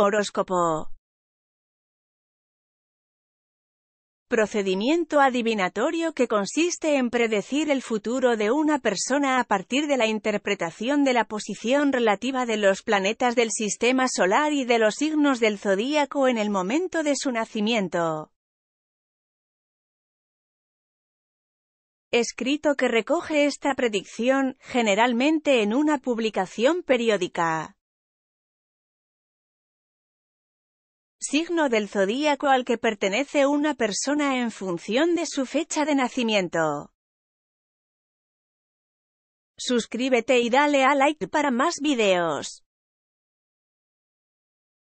Horóscopo. Procedimiento adivinatorio que consiste en predecir el futuro de una persona a partir de la interpretación de la posición relativa de los planetas del sistema solar y de los signos del zodíaco en el momento de su nacimiento. Escrito que recoge esta predicción, generalmente en una publicación periódica. signo del zodíaco al que pertenece una persona en función de su fecha de nacimiento. Suscríbete y dale a like para más videos.